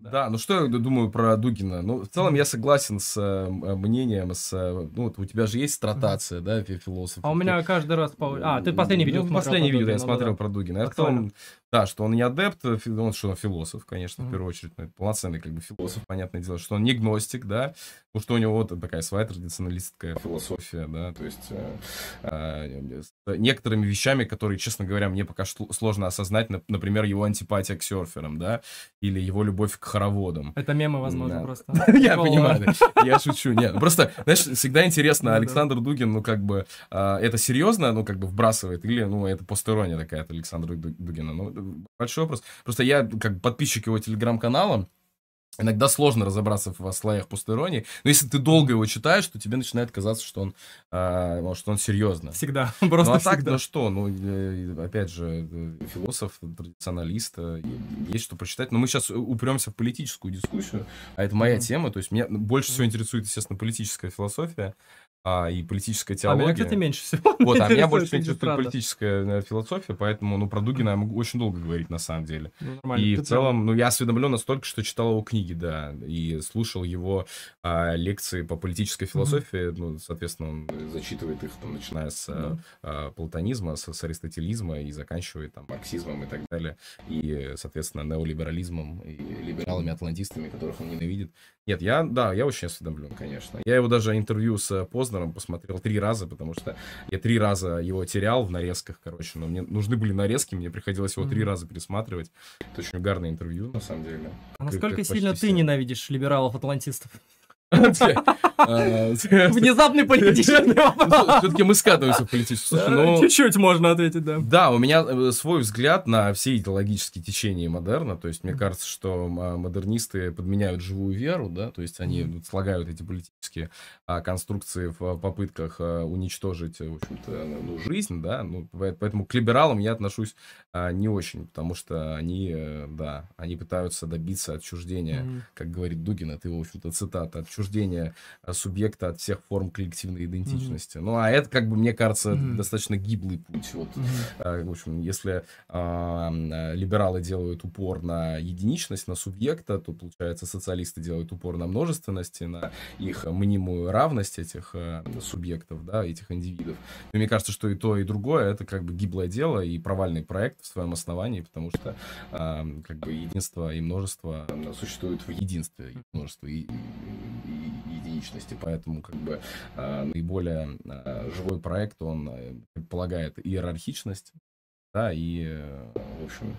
Да. ну что я думаю про Дугина? Ну, в целом я согласен с э, мнением, с, э, ну, вот у тебя же есть стратация, да, философ. А у меня каждый раз... По... А, ты последнее ну, видео ну, смотрел Последний видео, Дугина, я ну смотрел да. про Дугина. А я в целом да, что он не адепт, э, он что он философ, конечно, mm-hmm. в первую очередь, ну, полноценный как бы философ, понятное дело, что он не гностик, да, потому что у него вот такая своя традиционалистская философия, да, то есть э, э, с некоторыми вещами, которые, честно говоря, мне пока что сложно осознать, например, его антипатия к серферам, да, или его любовь к хороводам. Это мемы, возможно, да. просто. Я понимаю, я шучу, нет, просто, знаешь, всегда интересно, Александр Дугин, ну, как бы, а, это серьезно, ну, как бы вбрасывает, или, ну, это постерония такая от Александра Дугина, ну, большой вопрос. Просто я, как подписчик его телеграм-канала, Иногда сложно разобраться в слоях пустеронии, но если ты долго его читаешь, то тебе начинает казаться, что он, э, что он серьезно. Всегда, просто ну, а всегда. так, ну что, ну, опять же, э, философ, традиционалист, э, есть что прочитать, но мы сейчас упремся в политическую дискуссию, а это моя mm-hmm. тема, то есть меня больше всего интересует, естественно, политическая философия, а, и политическая теология. А меня, кстати, меньше всего. Вот, а меня больше всего интересует политическая наверное, философия, поэтому, ну, про Дугина я могу очень долго говорить, на самом деле. Ну, и в целом, ну, я осведомлен настолько, что читал его книги, да, и слушал его а, лекции по политической философии, mm-hmm. ну, соответственно, он зачитывает их, там, начиная с mm-hmm. а, платонизма, с, с аристотелизма и заканчивает, там, марксизмом и так далее, и, соответственно, неолиберализмом, и либералами-атлантистами, которых он ненавидит. Нет, я, да, я очень осведомлен, конечно. Я его даже интервью с Познером посмотрел три раза, потому что я три раза его терял в нарезках, короче. Но мне нужны были нарезки, мне приходилось его три раза пересматривать. Это очень угарное интервью, на самом деле. А насколько сильно ты все. ненавидишь либералов-атлантистов? Внезапный политический э, вопрос. Ну, Все-таки мы скатываемся в политическую. Э, чуть-чуть можно ответить, да. Да, у меня э, свой взгляд на все идеологические течения модерна. То есть мне кажется, что а, модернисты подменяют живую веру, да, то есть они слагают эти политические а, конструкции в а, попытках уничтожить, в общем-то, ну, жизнь, да. Ну, поэтому к либералам я отношусь не очень, потому что они, да, они пытаются добиться отчуждения, как говорит Дугин, это его, в общем-то, цитата, отчуждения отчуждение э, субъекта от всех форм коллективной идентичности. Mm-hmm. Ну, а это, как бы, мне кажется, mm-hmm. достаточно гиблый путь. Вот, mm-hmm. в общем, если э, либералы делают упор на единичность, на субъекта, то, получается, социалисты делают упор на множественность, на их мнимую равность этих э, субъектов, да, этих индивидов. Но мне кажется, что и то, и другое — это, как бы, гиблое дело и провальный проект в своем основании, потому что, э, как бы, единство и множество э, существуют в единстве, множество и, и личности, поэтому как бы а, наиболее а, живой проект, он э, предполагает иерархичность, да, и, э, в общем,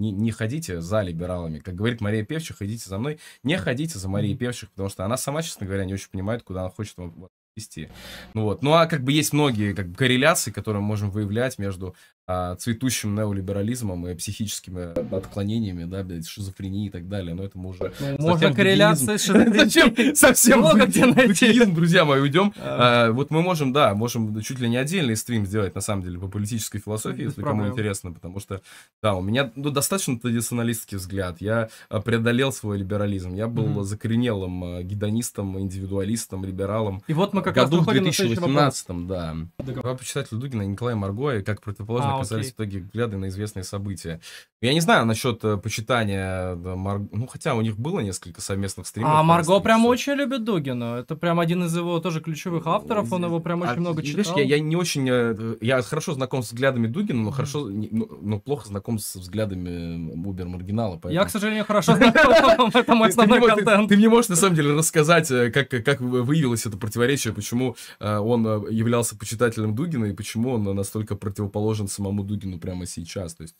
не, не ходите за либералами. Как говорит Мария Певчих, ходите за мной. Не ходите за Марией Певчих, потому что она сама, честно говоря, не очень понимает, куда она хочет вас вести. Ну вот. Ну а как бы есть многие как бы, корреляции, которые мы можем выявлять между а, цветущим неолиберализмом и психическими э, отклонениями, да, блядь, шизофрении и так далее. Но это мы уже... Ну, можно корреляции с Зачем совсем много где найти? друзья мои, уйдем. А. А, вот мы можем, да, можем чуть ли не отдельный стрим сделать, на самом деле, по политической философии, ну, если кому интересно, потому что, да, у меня ну, достаточно традиционалистский взгляд. Я а, преодолел свой либерализм. Я был закоренелым гедонистом, индивидуалистом, либералом. И вот мы как году раз в 2018, да. Два почитателя Дугина, Николай Марго, и как противоположно а, оказались окей. в итоге взгляды на известные события. Я не знаю насчет э, почитания да, э, Марго, ну хотя у них было несколько совместных стримов. А Марго прям очень любит Дугина, это прям один из его тоже ключевых авторов, он его прям очень а, много читал. Видишь, я, я не очень, э, я хорошо знаком с взглядами Дугина, но хорошо, но, ну, но плохо знаком с взглядами Убер Маргинала. Поэтому... Я, к сожалению, хорошо знаком, это мой основной контент. Ты мне можешь на самом деле рассказать, как выявилось это противоречие почему э, он э, являлся почитателем Дугина и почему он настолько противоположен самому Дугину прямо сейчас. То есть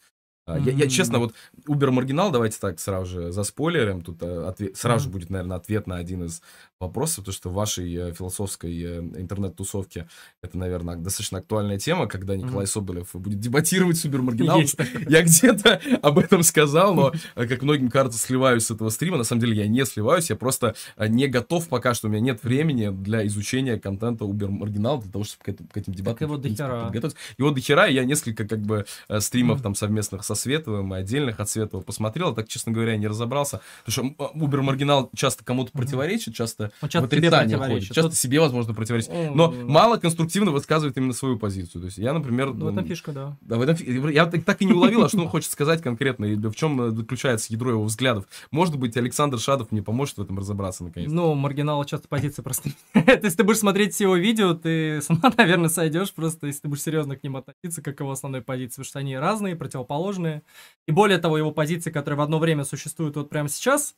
Mm-hmm. Я, я честно, вот Uber Маргинал, давайте так сразу же за спойлером, тут э, ответ, сразу mm-hmm. будет, наверное, ответ на один из вопросов, потому что в вашей э, философской э, интернет-тусовке это, наверное, достаточно актуальная тема, когда Николай mm-hmm. Соболев будет дебатировать с Uber Маргиналом. Я где-то об этом сказал, но, как многим кажется, сливаюсь с этого стрима. На самом деле я не сливаюсь, я просто не готов пока что, у меня нет времени для изучения контента Uber Маргинал, для того, чтобы к этим, дебатам подготовиться. его дохера. подготовиться. Его дохера, я несколько как бы стримов там совместных со Световым и отдельных от Светова посмотрел. Я так, честно говоря, не разобрался. Потому что Убер-маргинал а, часто кому-то противоречит, часто часто в отрицание ходит, часто себе, возможно, противоречит. Но мало конструктивно высказывает именно свою позицию. То есть я, например... Ну, в этом фишка, да. да в этом... Я так и не уловил, а что он хочет сказать конкретно, и в чем э, заключается ядро его взглядов. Может быть, Александр Шадов мне поможет в этом разобраться наконец. -то. Ну, маргинала часто позиция просто. То есть ты будешь смотреть его видео, ты сама, наверное, сойдешь просто, если ты будешь серьезно к ним относиться, как его основной позиции, потому что они разные, противоположные нужные. И более того, его позиции, которые в одно время существуют вот прямо сейчас,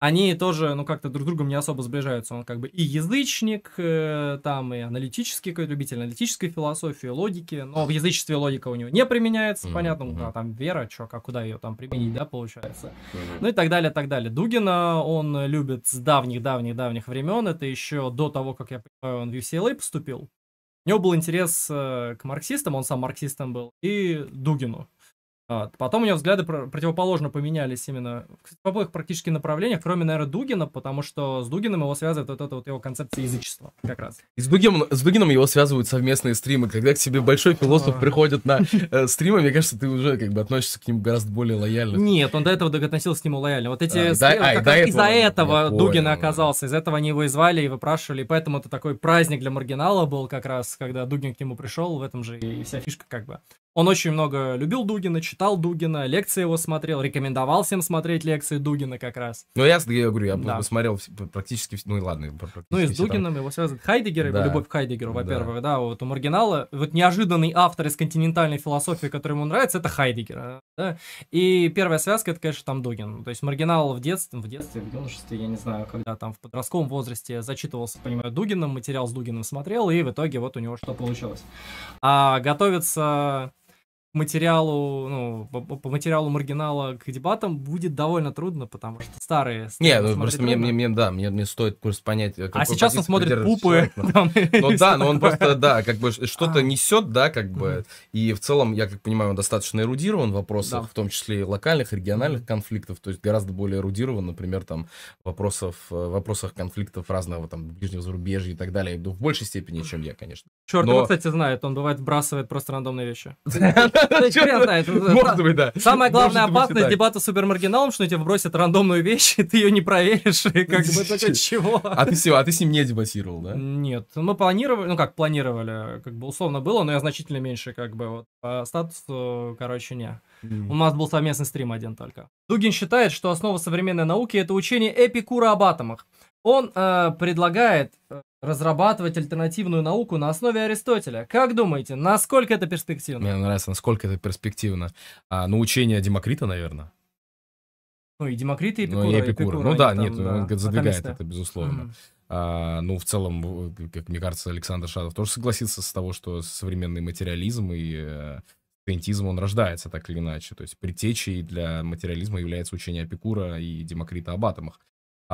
они тоже, ну, как-то друг с другом не особо сближаются. Он как бы и язычник, э, там, и аналитический какой-то любитель аналитической философии, логики. Но в язычестве логика у него не применяется, mm-hmm. понятно. Mm-hmm. Ну, да, там вера, что как, куда ее там применить, да, получается. Mm-hmm. Ну и так далее, так далее. Дугина он любит с давних-давних-давних времен. Это еще до того, как, я понимаю, он в UCLA поступил. У него был интерес э, к марксистам, он сам марксистом был, и Дугину. А, потом у него взгляды противоположно поменялись именно в обоих практически направлениях, кроме, наверное, Дугина, потому что с Дугином его связывает вот эта вот его концепция язычества как раз. И с, Дугином, с Дугином его связывают совместные стримы. Когда к тебе большой философ приходит на э, стримы, мне кажется, ты уже как бы относишься к ним гораздо более лояльно. Нет, он до этого относился к нему лояльно. Вот эти... А, а, этого, из-за этого понял, оказался, из-за этого они его и звали, и выпрашивали, и поэтому это такой праздник для маргинала был как раз, когда Дугин к нему пришел, в этом же и вся фишка как бы. Он очень много любил Дугина, читал Дугина, лекции его смотрел, рекомендовал всем смотреть лекции Дугина как раз. Ну, я, я говорю, я да. посмотрел практически, ну и ладно. Практически ну и с Дугином там... его связывает Хайдегер, да. любовь к Хайдегеру, во-первых, да. да, вот у маргинала, вот неожиданный автор из континентальной философии, который ему нравится, это Хайдегер, да? И первая связка, это, конечно, там Дугин. То есть маргинал в детстве, в детстве, в юношестве, я не знаю, когда там в подростковом возрасте зачитывался, понимаю, Дугином, материал с Дугином смотрел, и в итоге вот у него что получилось. А готовится материалу, ну, по, материалу маргинала к дебатам будет довольно трудно, потому что старые... не, ну, просто мне, мне, мне, да, мне, мне стоит просто понять... Э, а сейчас он смотрит пупы. Ну. ну да, но ну, он просто, да, как бы что-то а. несет, да, как бы, и в целом, я как понимаю, он достаточно эрудирован в вопросах, в том числе локальных, региональных конфликтов, то есть гораздо более эрудирован, например, там, вопросов, э, вопросах конфликтов разного, там, ближнего зарубежья и так далее, ну, в большей степени, чем я, конечно. Черт, его, кстати, знает, он бывает вбрасывает просто рандомные вещи. Может быть, да. Самая главная опасность дебата с супермаргиналом, что тебе бросят рандомную вещь, и ты ее не проверишь, как бы чего? А ты все, а ты с ним не дебатировал, да? Нет, мы планировали, ну как планировали, как бы условно было, но я значительно меньше как бы вот по статусу, короче, не. У нас был совместный стрим один только. Дугин считает, что основа современной науки это учение Эпикура об атомах. Он э, предлагает э, разрабатывать альтернативную науку на основе Аристотеля. Как думаете, насколько это перспективно? Мне нравится, насколько это перспективно. А, ну, учение Демокрита, наверное. Ну, и Демокрита, и Эпикура. Ну, и Эпикура. Эпикура. Ну, да, они, нет, там, он да, задвигает это, безусловно. Mm. А, ну, в целом, как мне кажется, Александр Шадов тоже согласится с того, что современный материализм и Пентизм, э, он рождается так или иначе. То есть предтечей для материализма является учение Эпикура и Демокрита об атомах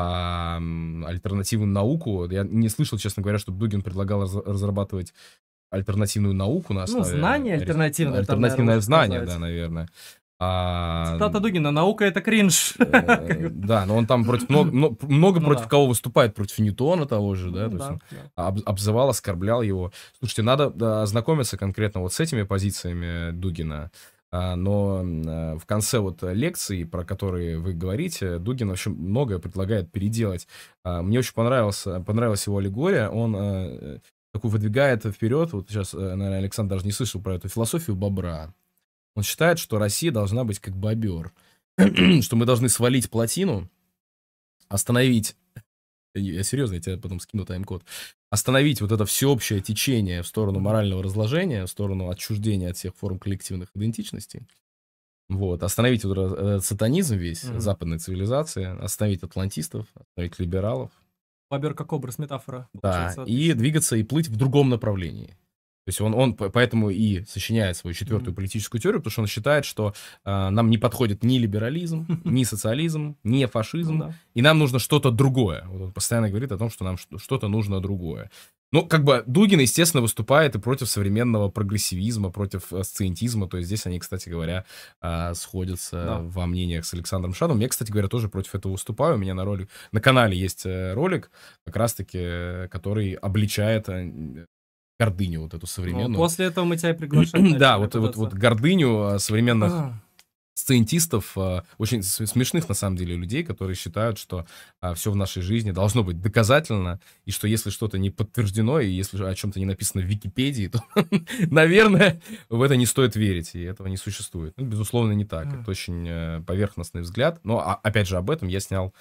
а, альтернативную науку. Я не слышал, честно говоря, чтобы Дугин предлагал раз разрабатывать альтернативную науку на ну, основе... Ну, знание альтернативное. Альтернативное там, знание, да, наверное. А... Цитата Дугина, наука это кринж. Э, да, но он там против много, ну против кого выступает, против Ньютона того же, да, ну обзывал, оскорблял его. Слушайте, надо ознакомиться конкретно вот с этими позициями Дугина. А, но а, в конце вот лекции, про которые вы говорите, Дугин вообще многое предлагает переделать. А, мне очень понравился понравилась его аллегория. Он э, такую выдвигает вперед, вот сейчас, э, наверное, Александр даже не слышал про эту философию бобра. Он считает, что Россия должна быть как бобер, что мы должны свалить плотину, остановить я серьезно, я тебе потом скину тайм-код остановить вот это всеобщее течение в сторону морального разложения, в сторону отчуждения от всех форм коллективных идентичностей. Вот, остановить вот этот э, сатанизм весь mm-hmm. западной цивилизации, остановить атлантистов, остановить либералов. Бобер как образ, метафора. Да, и двигаться и плыть в другом направлении. То есть он, он поэтому и сочиняет свою четвертую политическую теорию, потому что он считает, что э, нам не подходит ни либерализм, ни социализм, ни фашизм, mm и нам нужно что-то другое. Вот он постоянно говорит о том, что нам что-то нужно другое. Ну, как бы Дугин, естественно, выступает и против современного прогрессивизма, против э, сциентизма. То есть здесь они, кстати говоря, а, сходятся да. во мнениях с Александром Шаном. Я, кстати говоря, тоже против этого выступаю. У меня на ролик на канале есть э, ролик, как раз-таки, э, который обличает гордыню вот эту современную. Ну, после этого мы тебя приглашаем. да, вот, вот, вот гордыню а, современных а. сцентистов, а, очень смешных на самом деле людей, которые считают, что все в нашей жизни должно быть доказательно, и что если что-то не подтверждено, и если о чем-то не написано в Википедии, то, наверное, в это не стоит верить, и этого не существует. Ну, безусловно, не так. Это очень э, поверхностный взгляд. Но, опять же, об этом я снял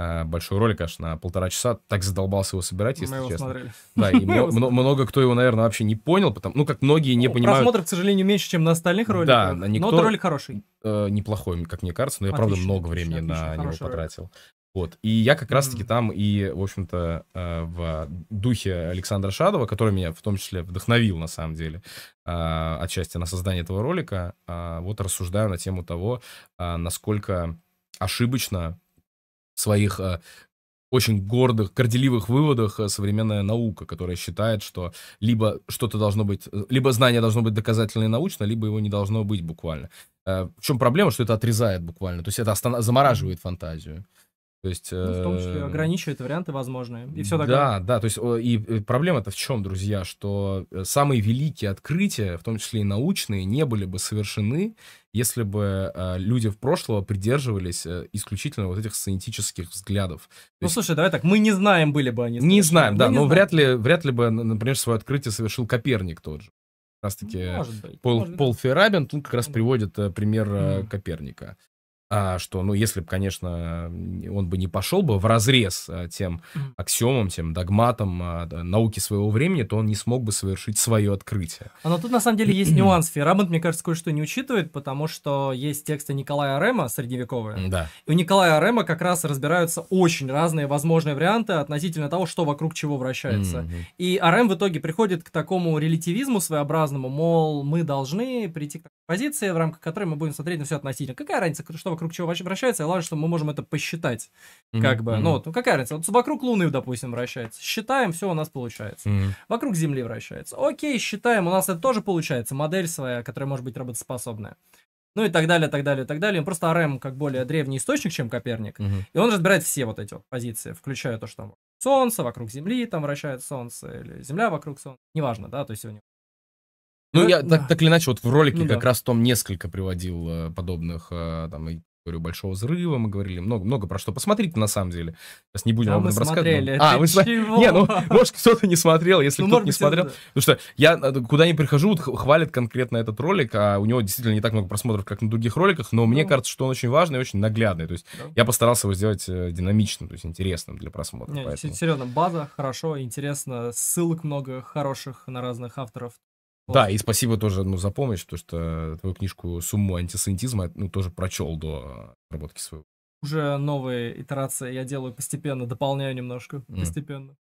Э, большой ролик, конечно, на полтора часа. Так задолбался его собирать, если Мы его честно. смотрели. Да, и много кто его, наверное, вообще не понял, потому ну как многие не ну, понимают. Просмотров, к сожалению, меньше, чем на остальных роликах. Да, Но ролик хороший. Э, неплохой, как мне кажется, но я правда много времени на него потратил. Вот. И я как раз-таки mm-hmm. там и, в общем-то, э, в духе Александра Шадова, который меня в том числе вдохновил, на самом деле, отчасти на создание этого ролика, вот рассуждаю на тему того, насколько ошибочно своих э, очень гордых, горделивых выводах э, современная наука, которая считает, что либо что-то должно быть, э, либо знание должно быть доказательно и научно, либо его не должно быть буквально. В чем проблема, что это отрезает буквально, то есть это замораживает фантазию. То есть, ну, в том числе э, ограничивает варианты возможные. И все такое. Да, да. То есть, и э, проблема-то в чем, друзья, что э, самые великие открытия, в том числе и научные, не были бы совершены, если бы люди в прошлого придерживались исключительно вот этих сценетических взглядов. ну, есть, слушай, давай так, мы не знаем, были бы они. Не знаем, да, не но знаем. вряд ли, вряд ли бы, например, свое открытие совершил Коперник тот же. Как раз-таки Пол, Пол Феррабин, тут как раз приводит пример mm. Коперника. А, что, ну, если бы, конечно, он бы не пошел бы в разрез а, тем аксиомам, тем догматам а, науки своего времени, то он не смог бы совершить свое открытие. Но тут, на самом деле, есть нюанс. Ферабант, мне кажется, кое-что не учитывает, потому что есть тексты Николая Рема средневековые. Да. И у Николая Рема как раз разбираются очень разные возможные варианты относительно того, что вокруг чего вращается. Mm-hmm. И Арем в итоге приходит к такому релятивизму своеобразному, мол, мы должны прийти к позиции, в рамках которой мы будем смотреть на все относительно. Какая разница, что вокруг чего вообще вращается? Главное, что мы можем это посчитать. Mm-hmm. Как бы, mm-hmm. ну, какая разница? Вот вокруг Луны, допустим, вращается. Считаем, все у нас получается. Mm-hmm. Вокруг Земли вращается. Окей, считаем, у нас это тоже получается. Модель своя, которая может быть работоспособная. Ну и так далее, так далее, так далее. Просто РМ как более древний источник, чем Коперник. Mm-hmm. И он разбирает все вот эти вот позиции, включая то, что Солнце, вокруг Земли там вращает Солнце, или Земля вокруг Солнца. Неважно, да, то есть у него ну, ну, я да. так, так или иначе, вот в ролике ну, как да. раз Том несколько приводил э, подобных, э, там, и говорю, большого взрыва, мы говорили много, много про что посмотрите на самом деле. Сейчас не будем а вам мы рассказывать. Смотрели. Но... А, вы смотрели. Не, ну, может, кто-то не смотрел, если ну, кто-то не смотрел. Это... Потому что я э, куда ни прихожу, вот хвалят конкретно этот ролик, а у него действительно не так много просмотров, как на других роликах, но ну. мне кажется, что он очень важный и очень наглядный. То есть да. я постарался его сделать динамичным, то есть интересным для просмотра. Не, поэтому... серьезно, база хорошо, интересно, ссылок много хороших на разных авторов. Да, и спасибо тоже ну, за помощь, потому что твою книжку «Сумму антисанитизма» ну, тоже прочел до разработки своего. Уже новые итерации я делаю постепенно, дополняю немножко, mm. постепенно.